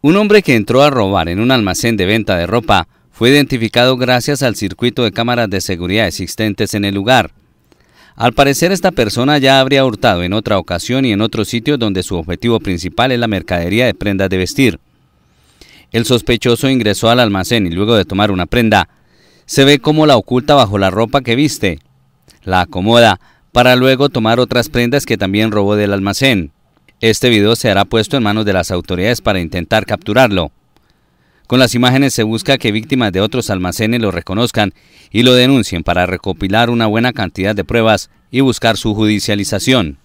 Un hombre que entró a robar en un almacén de venta de ropa fue identificado gracias al circuito de cámaras de seguridad existentes en el lugar. Al parecer esta persona ya habría hurtado en otra ocasión y en otro sitio donde su objetivo principal es la mercadería de prendas de vestir. El sospechoso ingresó al almacén y luego de tomar una prenda, se ve cómo la oculta bajo la ropa que viste, la acomoda para luego tomar otras prendas que también robó del almacén. Este video se hará puesto en manos de las autoridades para intentar capturarlo. Con las imágenes se busca que víctimas de otros almacenes lo reconozcan y lo denuncien para recopilar una buena cantidad de pruebas y buscar su judicialización.